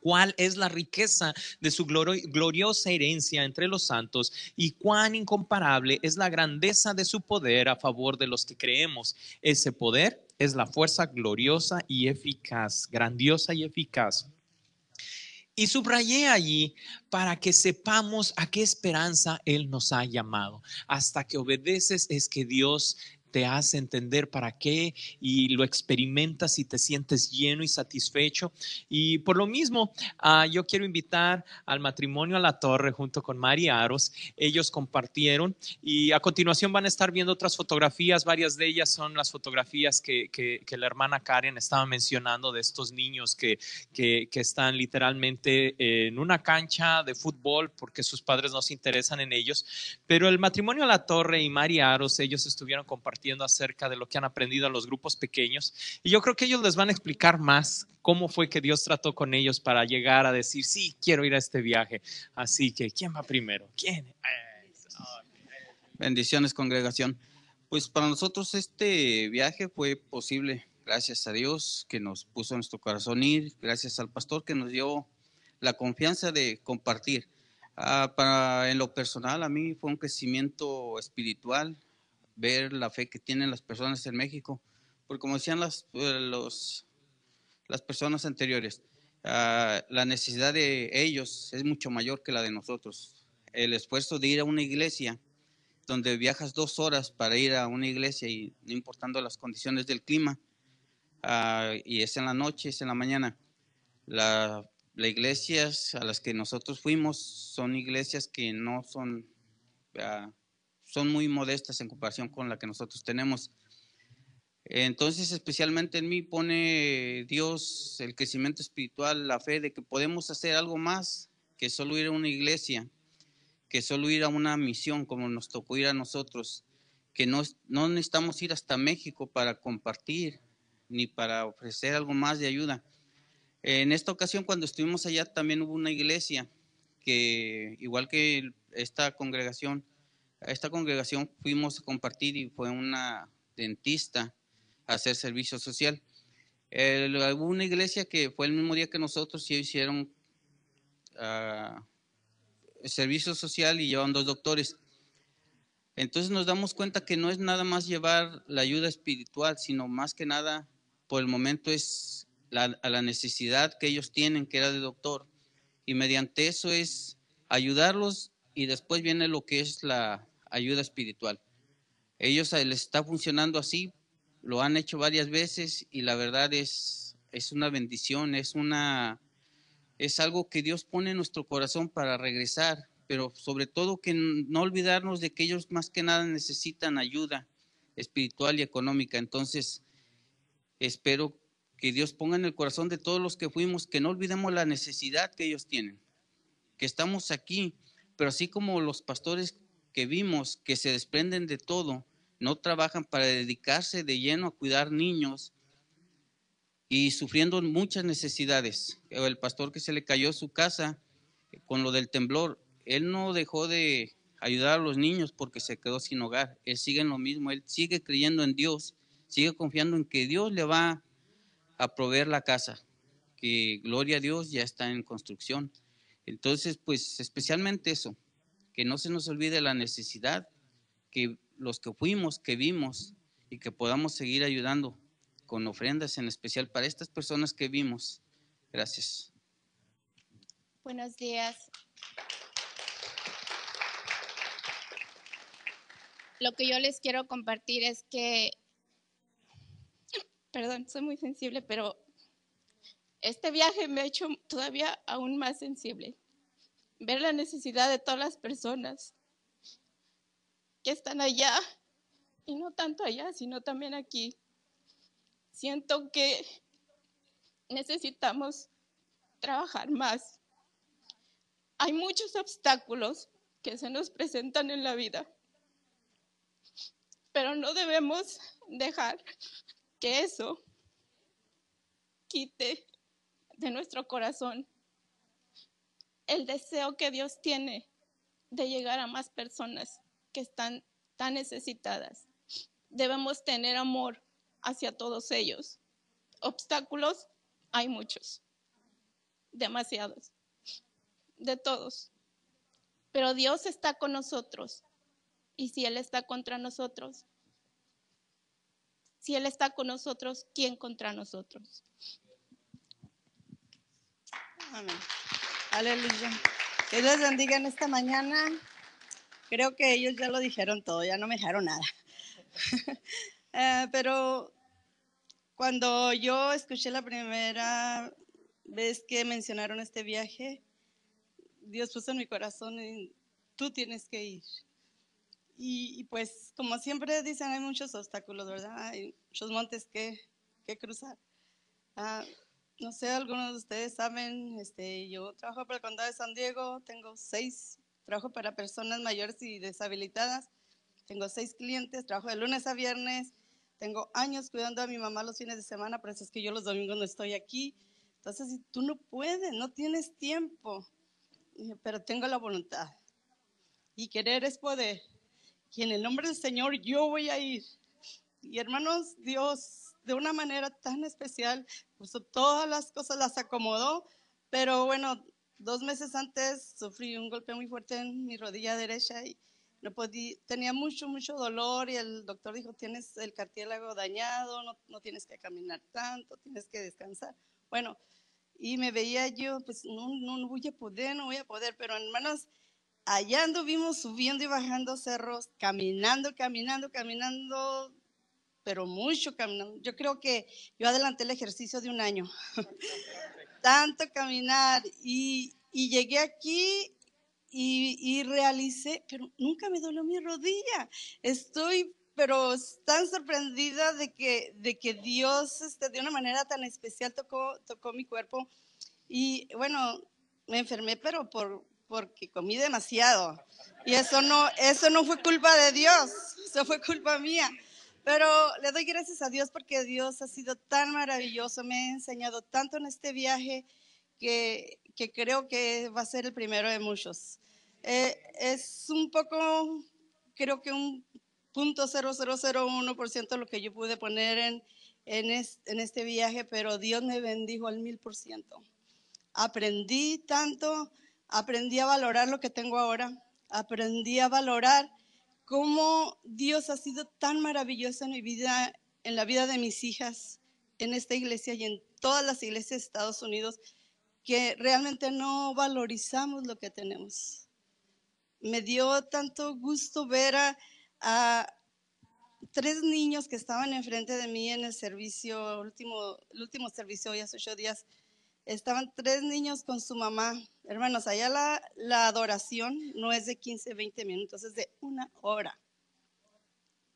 Cuál es la riqueza de su gloriosa herencia entre los santos y cuán incomparable es la grandeza de su poder a favor de los que creemos. Ese poder es la fuerza gloriosa y eficaz, grandiosa y eficaz. Y subrayé allí para que sepamos a qué esperanza Él nos ha llamado. Hasta que obedeces es que Dios te hace entender para qué y lo experimentas y te sientes lleno y satisfecho. Y por lo mismo, ah, yo quiero invitar al matrimonio a la torre junto con Mari Aros. Ellos compartieron y a continuación van a estar viendo otras fotografías. Varias de ellas son las fotografías que, que, la hermana Karen estaba mencionando de estos niños que, que, que están literalmente en una cancha de fútbol porque sus padres no se interesan en ellos. Pero el matrimonio a la torre y Mari Aros, ellos estuvieron compartiendo acerca de lo que han aprendido en los grupos pequeños. Y yo creo que ellos les van a explicar más cómo fue que Dios trató con ellos para llegar a decir, sí, quiero ir a este viaje. Así que, ¿quién va primero? ¿Quién? Bendiciones, congregación. Pues para nosotros este viaje fue posible, gracias a Dios que nos puso en nuestro corazón ir, gracias al pastor que nos dio la confianza de compartir. Ah, para, en lo personal, a mí fue un crecimiento espiritual, ver la fe que tienen las personas en México. Porque como decían las, eh, las personas anteriores, ah, la necesidad de ellos es mucho mayor que la de nosotros. El esfuerzo de ir a una iglesia, donde viajas dos horas para ir a una iglesia y no importando las condiciones del clima, ah, y es en la noche, es en la mañana. Las iglesias a las que nosotros fuimos son iglesias que no son... Ah, son muy modestas en comparación con la que nosotros tenemos. Entonces, especialmente en mí pone Dios el crecimiento espiritual, la fe de que podemos hacer algo más que solo ir a una iglesia, que solo ir a una misión como nos tocó ir a nosotros, que no, no necesitamos ir hasta México para compartir ni para ofrecer algo más de ayuda. En esta ocasión, cuando estuvimos allá, también hubo una iglesia que, igual que esta congregación, a esta congregación fuimos a compartir y fue una dentista a hacer servicio social. alguna hubo una iglesia que fue el mismo día que nosotros y hicieron ah, servicio social y llevaban dos doctores. Entonces nos damos cuenta que no es nada más llevar la ayuda espiritual, sino más que nada, por el momento es a la necesidad que ellos tienen, que era de doctor. Y mediante eso es ayudarlos y después viene lo que es la, ayuda espiritual. Ellos eh, les está funcionando así, lo han hecho varias veces y la verdad es, es una bendición, es, una, es algo que Dios pone en nuestro corazón para regresar, pero sobre todo que no olvidarnos de que ellos más que nada necesitan ayuda espiritual y económica. Entonces, espero que Dios ponga en el corazón de todos los que fuimos, que no olvidemos la necesidad que ellos tienen, que estamos aquí, pero así como los pastores que vimos que se desprenden de todo, no trabajan para dedicarse de lleno a cuidar niños y sufriendo muchas necesidades. El pastor que se le cayó su casa eh, con lo del temblor, él no dejó de ayudar a los niños porque se quedó sin hogar. Él sigue en lo mismo, él sigue creyendo en Dios, sigue confiando en que Dios le va a proveer la casa, que gloria a Dios ya está en construcción. Entonces, pues especialmente eso, que no se nos olvide la necesidad, que los que fuimos, que vimos y que podamos seguir ayudando con ofrendas, en especial para estas personas que vimos. Gracias. Buenos días. Lo que yo les quiero compartir es que, perdón, soy muy sensible, pero este viaje me ha hecho todavía aún más sensible ver la necesidad de todas las personas que están allá, y no tanto allá, sino también aquí. Siento que necesitamos trabajar más. Hay muchos obstáculos que se nos presentan en la vida, pero no debemos dejar que eso quite de nuestro corazón el deseo que Dios tiene de llegar a más personas que están tan necesitadas. Debemos tener amor hacia todos ellos. Obstáculos hay muchos, demasiados, de todos. Pero Dios está con nosotros. Y si Él está contra nosotros, si Él está con nosotros, ¿quién contra nosotros? Amén. Aleluya. Que Dios bendiga en esta mañana. Creo que ellos ya lo dijeron todo, ya no me dejaron nada. *laughs* Eh, pero cuando yo escuché la primera vez que mencionaron este viaje, Dios puso en mi corazón, tú tienes que ir. Y, pues, como siempre dicen, hay muchos obstáculos, ¿verdad? Hay muchos montes que, que cruzar. Ah, no sé, algunos de ustedes saben, este, yo trabajo para el condado de San Diego, tengo seis, trabajo para personas mayores y deshabilitadas, tengo seis clientes, trabajo de lunes a viernes, tengo años cuidando a mi mamá los fines de semana, por eso es que yo los domingos no estoy aquí. Entonces, si tú no puedes, no tienes tiempo, pero tengo la voluntad. Y querer es poder. Y en el nombre del Señor yo voy a ir. Y hermanos, Dios de una manera tan especial, pues todas las cosas, las acomodó, pero bueno, dos meses antes sufrí un golpe muy fuerte en mi rodilla derecha y no podía, tenía mucho, mucho dolor y el doctor dijo, tienes el cartílago dañado, no, no tienes que caminar tanto, tienes que descansar. Bueno, y me veía yo, pues no, no, no voy a poder, no voy a poder, pero hermanos, allá anduvimos subiendo y bajando cerros, caminando, caminando, caminando, pero mucho caminando. Yo creo que yo adelanté el ejercicio de un año. *laughs* Tanto caminar y, y llegué aquí y, y, realicé, pero nunca me dolió mi rodilla. Estoy, pero tan sorprendida de que, de que Dios este, de una manera tan especial tocó, tocó mi cuerpo. Y bueno, me enfermé, pero por, porque comí demasiado. Y eso no, eso no fue culpa de Dios, eso fue culpa mía. Pero le doy gracias a Dios porque Dios ha sido tan maravilloso, me ha enseñado tanto en este viaje que, que creo que va a ser el primero de muchos. Eh, es un poco, creo que un punto 0001% lo que yo pude poner en, en este viaje, pero Dios me bendijo al mil por ciento. Aprendí tanto, aprendí a valorar lo que tengo ahora, aprendí a valorar cómo Dios ha sido tan maravilloso en mi vida, en la vida de mis hijas, en esta iglesia y en todas las iglesias de Estados Unidos, que realmente no valorizamos lo que tenemos. Me dio tanto gusto ver a, tres niños que estaban enfrente de mí en el servicio, último, el último servicio hoy hace ocho días, Estaban tres niños con su mamá. Hermanos, allá la, adoración no es de 15, 20 minutos, es de una hora.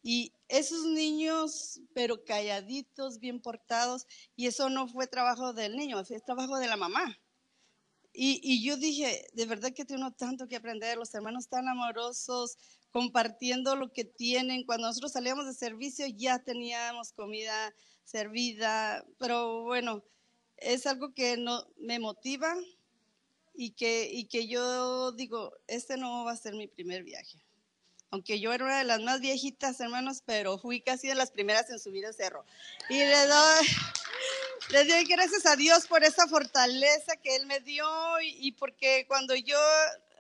Y esos niños, pero calladitos, bien portados, y eso no fue trabajo del niño, fue trabajo de la mamá. Y, yo dije, de verdad que tengo tanto que aprender, los hermanos tan amorosos, compartiendo lo que tienen. Cuando nosotros salíamos de servicio ya teníamos comida servida, pero bueno, es algo que no, me motiva y que, yo digo, este no va a ser mi primer viaje. Aunque yo era una de las más viejitas, hermanos, pero fui casi de las primeras en subir el cerro. Y le doy, gracias a Dios por esa fortaleza que Él me dio y, y porque cuando yo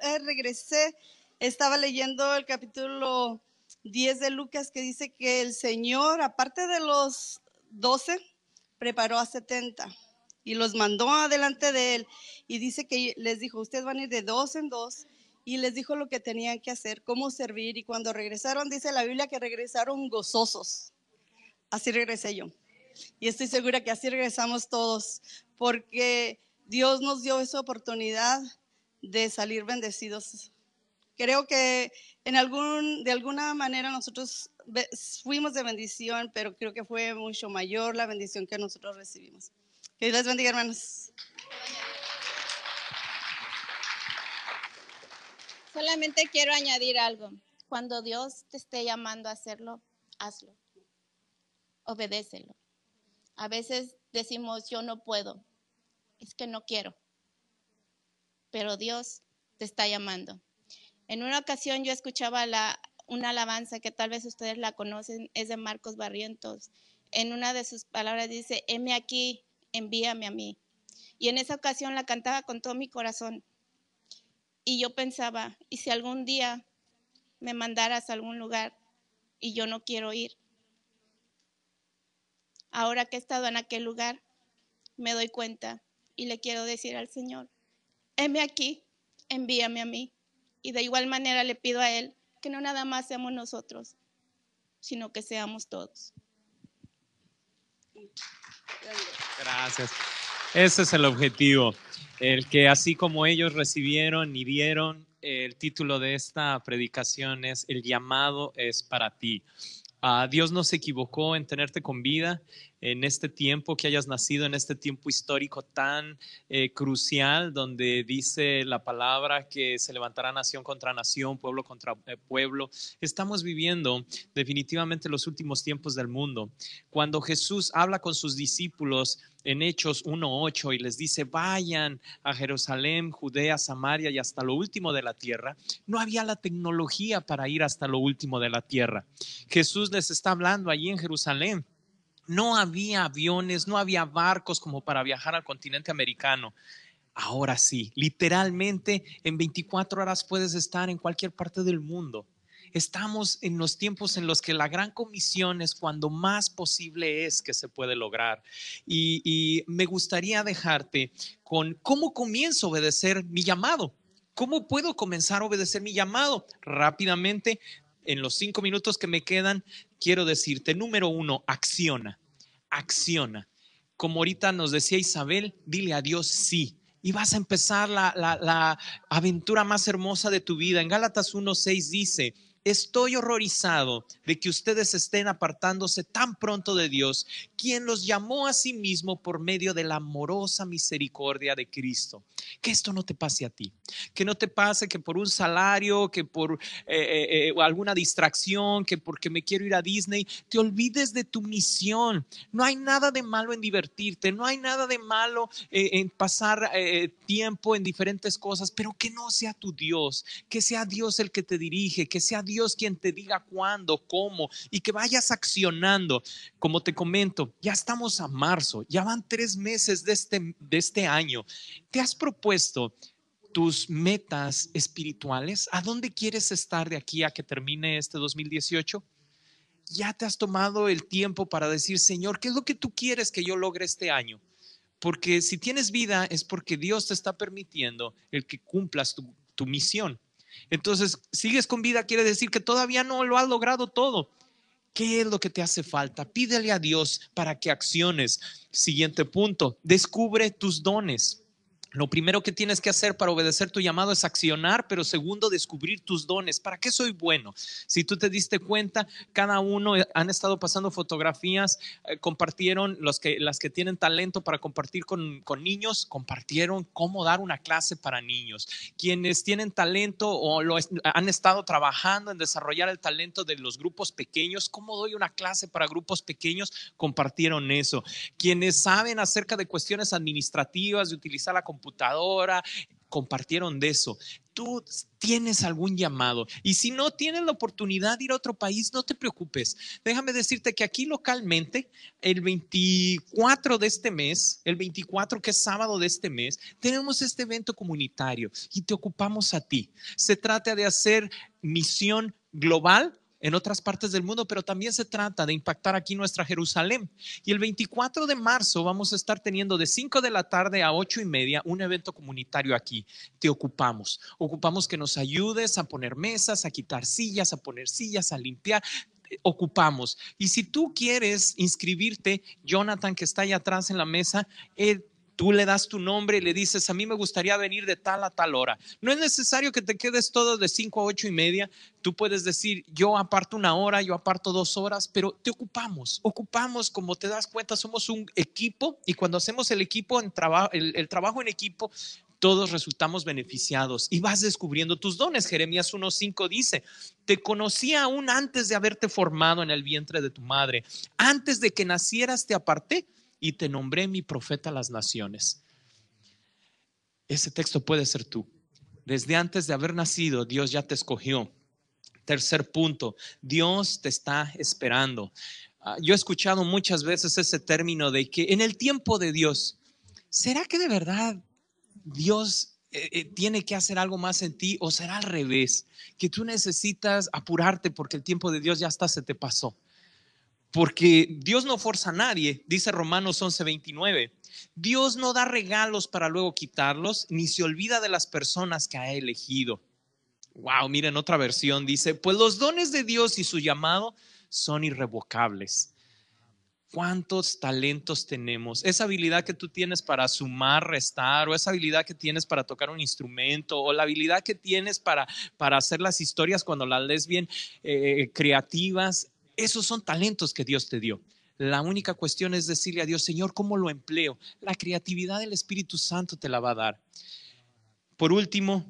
eh, regresé, estaba leyendo el capítulo 10 de Lucas que dice que el Señor, aparte de los 12, preparó a 70 y los mandó adelante de él y dice que les dijo, ustedes van a ir de dos en dos y les dijo lo que tenían que hacer, cómo servir y cuando regresaron, dice la Biblia que regresaron gozosos. Así regresé yo. Y estoy segura que así regresamos todos, porque Dios nos dio esa oportunidad de salir bendecidos. Creo que de alguna manera nosotros fuimos de bendición, pero creo que fue mucho mayor la bendición que nosotros recibimos. Que Dios bendiga, hermanos. Solamente quiero añadir algo. Cuando Dios te esté llamando a hacerlo, hazlo. Obedécelo. A veces decimos, yo no puedo. Es que no quiero. Pero Dios te está llamando. En una ocasión yo escuchaba una alabanza que tal vez ustedes la conocen, es de Marcos Barrientos. En una de sus palabras dice, heme aquí, envíame a mí. Y en esa ocasión la cantaba con todo mi corazón. Y yo pensaba, ¿y si algún día me mandaras a algún lugar y yo no quiero ir? Ahora que he estado en aquel lugar, me doy cuenta y le quiero decir al Señor, heme aquí, envíame a mí. Y de igual manera le pido a Él que no nada más seamos nosotros, sino que seamos todos. Gracias. Ese es el objetivo, el que así como ellos recibieron y dieron el título de esta predicación es El llamado es para ti. Ah, Dios no se equivocó en tenerte con vida, en este tiempo, que hayas nacido en este tiempo histórico tan eh, crucial, donde dice la palabra que se levantará nación contra nación, pueblo contra eh, pueblo. Estamos viviendo definitivamente los últimos tiempos del mundo. Cuando Jesús habla con sus discípulos, en Hechos 1.8 y les dice, vayan a Jerusalén, Judea, Samaria y hasta lo último de la tierra, no había la tecnología para ir hasta lo último de la tierra. Jesús les está hablando allí en Jerusalén no había aviones, no había barcos como para viajar al continente americano. Ahora sí, literalmente en 24 horas puedes estar en cualquier parte del mundo. Estamos en los tiempos en los que la gran comisión es cuando más posible es que se puede lograr. Y, me gustaría dejarte con cómo comienzo a obedecer mi llamado. ¿Cómo puedo comenzar a obedecer mi llamado? Rápidamente, en los cinco minutos que me quedan, quiero decirte, número uno, acciona, acciona. Como ahorita nos decía Isabel, dile a Dios sí. Y vas a empezar la, la, aventura más hermosa de tu vida. En Gálatas 1.6 dice, estoy horrorizado de que ustedes estén apartándose tan pronto de Dios, quien los llamó a sí mismo por medio de la amorosa misericordia de Cristo. Que esto no te pase a ti, que no te pase que por un salario, que por eh, eh, eh, alguna distracción, que porque me quiero ir a Disney, te olvides de tu misión. No hay nada de malo en divertirte, no hay nada de malo en pasar tiempo en diferentes cosas, pero que no sea tu Dios, que sea Dios el que te dirige, que sea Dios Dios quien te diga cuándo, cómo y que vayas accionando. Como te comento, ya estamos a marzo, ya van tres meses de este, de este año. ¿Te has propuesto tus metas espirituales? ¿A dónde quieres estar de aquí a que termine este 2018? ya te has tomado el tiempo para decir, Señor, ¿qué es lo que tú quieres que yo logre este año? Porque si tienes vida es porque Dios te está permitiendo el que cumplas tu misión. Entonces, sigues con vida quiere decir que todavía no lo has logrado todo. ¿Qué es lo que te hace falta? Pídele a Dios para que acciones. Siguiente punto, descubre tus dones. Lo primero que tienes que hacer para obedecer tu llamado es accionar, pero segundo, descubrir tus dones. ¿Para qué soy bueno? Si tú te diste cuenta, cada uno eh, han estado pasando fotografías, eh, compartieron los que, las que tienen talento para compartir con, niños, compartieron cómo dar una clase para niños. Quienes tienen talento o han estado trabajando en desarrollar el talento de los grupos pequeños, cómo doy una clase para grupos pequeños, compartieron eso. Quienes saben acerca de cuestiones administrativas, de utilizar la computadora, computadora, compartieron de eso. Tú tienes algún llamado y si no tienes la oportunidad de ir a otro país, no te preocupes. Déjame decirte que aquí localmente, el 24 de este mes, el 24 que es sábado de este mes, tenemos este evento comunitario y te ocupamos a ti. Se trata de hacer misión global en otras partes del mundo, pero también se trata de impactar aquí nuestra Jerusalén. Y el 24 de marzo vamos a estar teniendo de 5 de la tarde a 8 y media un evento comunitario aquí. Te ocupamos. Ocupamos que nos ayudes a poner mesas, a quitar sillas, a poner sillas, a limpiar ocupamos. Y si tú quieres inscribirte, Jonathan, que está allá atrás en la mesa, eh, Tú le das tu nombre y le dices, a mí me gustaría venir de tal a tal hora. No es necesario que te quedes todo de cinco a ocho y media. Tú puedes decir, yo aparto una hora, yo aparto dos horas, pero te ocupamos. Ocupamos, como te das cuenta, somos un equipo y cuando hacemos el equipo, en el, trabajo en equipo, todos resultamos beneficiados y vas descubriendo tus dones. Jeremías 1.5 dice, te conocía aún antes de haberte formado en el vientre de tu madre, antes de que nacieras te aparté y te nombré mi profeta a las naciones. Ese texto puede ser tú. Desde antes de haber nacido, Dios ya te escogió. Tercer punto, Dios te está esperando. Ah, yo he escuchado muchas veces ese término de que en el tiempo de Dios, ¿será que de verdad Dios eh, eh, tiene que hacer algo más en ti o será al revés, que tú necesitas apurarte porque el tiempo de Dios ya hasta se te pasó porque Dios no forza a nadie, dice Romanos 11:29. Dios no da regalos para luego quitarlos, ni se olvida de las personas que ha elegido. Wow, miren otra versión, dice, pues los dones de Dios y su llamado son irrevocables. ¿Cuántos talentos tenemos? Esa habilidad que tú tienes para sumar, restar, o esa habilidad que tienes para tocar un instrumento, o la habilidad que tienes para, para hacer las historias cuando las lees bien eh, eh, creativas, esos son talentos que Dios te dio. La única cuestión es decirle a Dios, Señor, ¿cómo lo empleo? La creatividad del Espíritu Santo te la va a dar. Por último,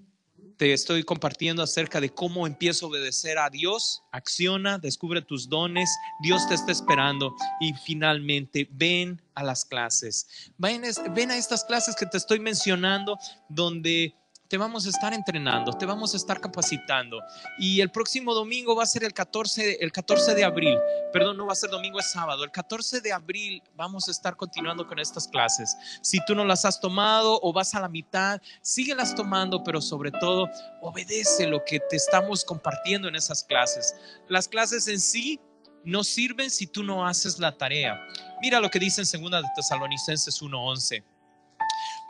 te estoy compartiendo acerca de cómo empiezo a obedecer a Dios. Acciona, descubre tus dones, Dios te está esperando y finalmente ven a las clases. Ven, a estas clases que te estoy mencionando donde te vamos a estar entrenando, te vamos a estar capacitando. Y el próximo domingo va a ser el 14, el 14 de abril, perdón, no va a ser domingo, es sábado. El 14 de abril vamos a estar continuando con estas clases. Si tú no las has tomado o vas a la mitad, síguelas tomando, pero sobre todo obedece lo que te estamos compartiendo en esas clases. Las clases en sí no sirven si tú no haces la tarea. Mira lo que dice en 2 de Tesalonicenses 1:11.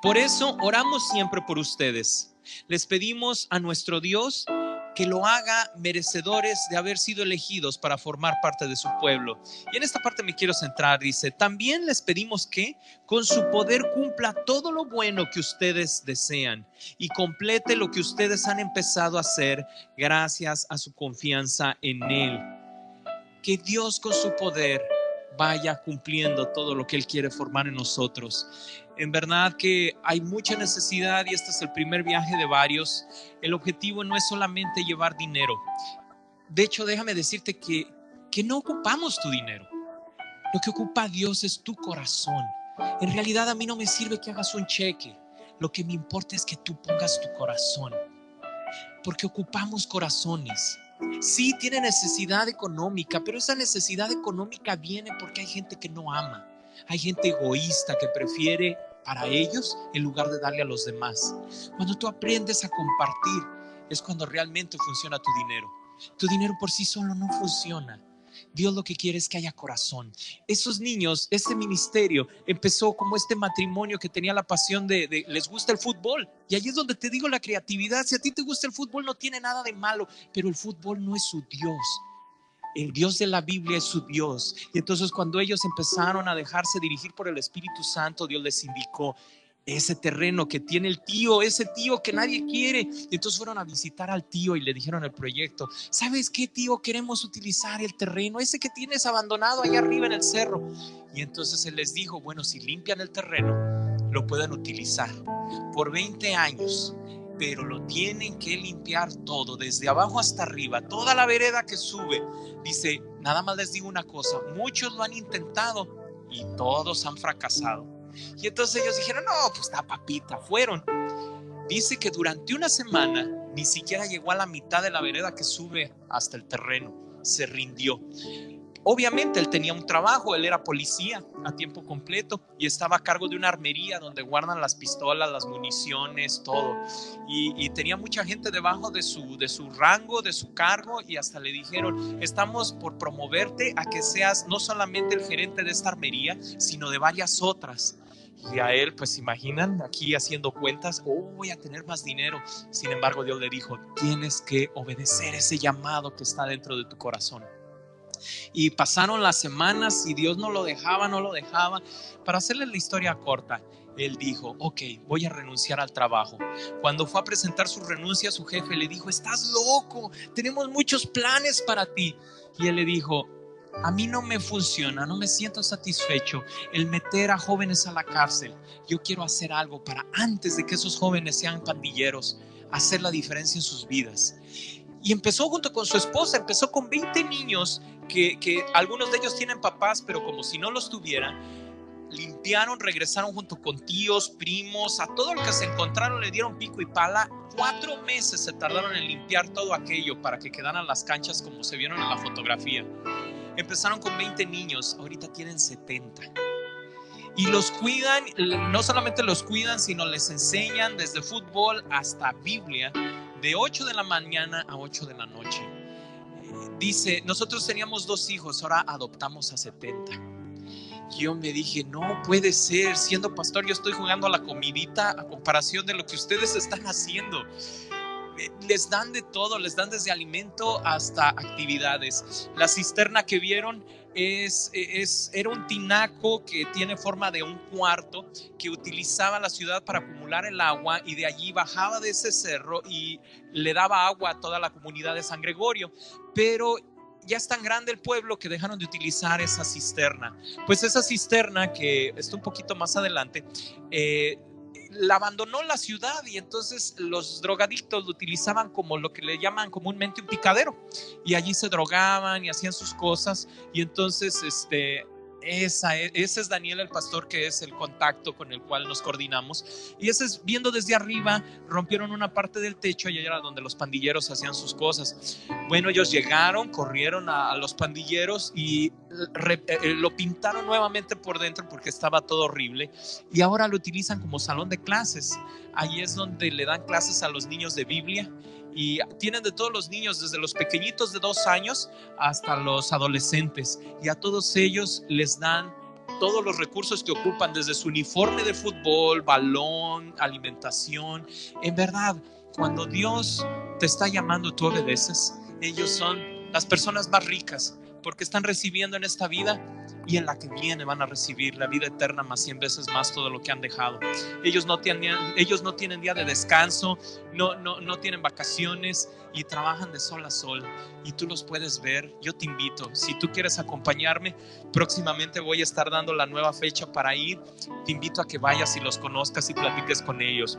Por eso oramos siempre por ustedes. Les pedimos a nuestro Dios que lo haga merecedores de haber sido elegidos para formar parte de su pueblo. Y en esta parte me quiero centrar, dice, también les pedimos que con su poder cumpla todo lo bueno que ustedes desean y complete lo que ustedes han empezado a hacer gracias a su confianza en Él. Que Dios con su poder vaya cumpliendo todo lo que Él quiere formar en nosotros. En verdad que hay mucha necesidad y este es el primer viaje de varios. El objetivo no es solamente llevar dinero. De hecho, déjame decirte que, que no ocupamos tu dinero. Lo que ocupa a Dios es tu corazón. En realidad a mí no me sirve que hagas un cheque. Lo que me importa es que tú pongas tu corazón. Porque ocupamos corazones. Sí, tiene necesidad económica, pero esa necesidad económica viene porque hay gente que no ama, hay gente egoísta que prefiere para ellos en lugar de darle a los demás. Cuando tú aprendes a compartir es cuando realmente funciona tu dinero. Tu dinero por sí solo no funciona. Dios lo que quiere es que haya corazón. Esos niños, ese ministerio empezó como este matrimonio que tenía la pasión de, de, les gusta el fútbol. Y ahí es donde te digo la creatividad. Si a ti te gusta el fútbol no tiene nada de malo, pero el fútbol no es su Dios. El Dios de la Biblia es su Dios. Y entonces cuando ellos empezaron a dejarse dirigir por el Espíritu Santo, Dios les indicó, ese terreno que tiene el tío, ese tío que nadie quiere. Y entonces fueron a visitar al tío y le dijeron el proyecto, ¿sabes qué tío? Queremos utilizar el terreno, ese que tienes abandonado allá arriba en el cerro. Y entonces él les dijo, bueno, si limpian el terreno, lo pueden utilizar por 20 años, pero lo tienen que limpiar todo, desde abajo hasta arriba, toda la vereda que sube. Dice, nada más les digo una cosa, muchos lo han intentado y todos han fracasado y entonces ellos dijeron, no, pues está papita, fueron. Dice que durante una semana ni siquiera llegó a la mitad de la vereda que sube hasta el terreno, se rindió. Obviamente él tenía un trabajo, él era policía a tiempo completo y estaba a cargo de una armería donde guardan las pistolas, las municiones, todo. Y, tenía mucha gente debajo de su, de su rango, de su cargo y hasta le dijeron, estamos por promoverte a que seas no solamente el gerente de esta armería, sino de varias otras. Y a él, pues imaginan, aquí haciendo cuentas, oh, voy a tener más dinero. Sin embargo, Dios le dijo, tienes que obedecer ese llamado que está dentro de tu corazón. Y pasaron las semanas y Dios no lo dejaba, no lo dejaba. Para hacerle la historia corta, él dijo, ok, voy a renunciar al trabajo. Cuando fue a presentar su renuncia, su jefe le dijo, estás loco, tenemos muchos planes para ti. Y él le dijo, a mí no me funciona, no me siento satisfecho el meter a jóvenes a la cárcel. Yo quiero hacer algo para antes de que esos jóvenes sean pandilleros, hacer la diferencia en sus vidas. Y empezó junto con su esposa, empezó con 20 niños que, algunos de ellos tienen papás, pero como si no los tuvieran, limpiaron, regresaron junto con tíos, primos, a todo lo que se encontraron le dieron pico y pala. Cuatro meses se tardaron en limpiar todo aquello para que quedaran las canchas como se vieron en la fotografía. Empezaron con 20 niños, ahorita tienen 70. Y los cuidan, no solamente los cuidan, sino les enseñan desde fútbol hasta Biblia, de 8 de la mañana a 8 de la noche dice, nosotros teníamos dos hijos, ahora adoptamos a 70. Yo me dije, no puede ser, siendo pastor yo estoy jugando a la comidita a comparación de lo que ustedes están haciendo les dan de todo, les dan desde alimento hasta actividades. La cisterna que vieron es, es, era un tinaco que tiene forma de un cuarto que utilizaba la ciudad para acumular el agua y de allí bajaba de ese cerro y le daba agua a toda la comunidad de San Gregorio. Pero ya es tan grande el pueblo que dejaron de utilizar esa cisterna. Pues esa cisterna que está un poquito más adelante, eh, la abandonó la ciudad y entonces los drogadictos lo utilizaban como lo que le llaman comúnmente un picadero y allí se drogaban y hacían sus cosas y entonces este esa e, ese es Daniel el pastor, que es el contacto con el cual nos coordinamos. Y ese es viendo desde arriba, rompieron una parte del techo y era donde los pandilleros hacían sus cosas. Bueno, ellos llegaron, corrieron a, los pandilleros y eh, eh, lo pintaron nuevamente por dentro porque estaba todo horrible. Y ahora lo utilizan como salón de clases. Ahí es donde le dan clases a los niños de Biblia y tienen de todos los niños, desde los pequeñitos de dos años hasta los adolescentes. Y a todos ellos les dan todos los recursos que ocupan, desde su uniforme de fútbol, balón, alimentación. En verdad, cuando Dios te está llamando, tú obedeces. Ellos son las personas más ricas porque están recibiendo en esta vida y en la que viene van a recibir la vida eterna más cien veces más todo lo que han dejado. Ellos no tienen, ellos no tienen día de descanso, no, no, no tienen vacaciones y trabajan de sol a sol y tú los puedes ver. Yo te invito, si tú quieres acompañarme, próximamente voy a estar dando la nueva fecha para ir. Te invito a que vayas y los conozcas y platiques con ellos.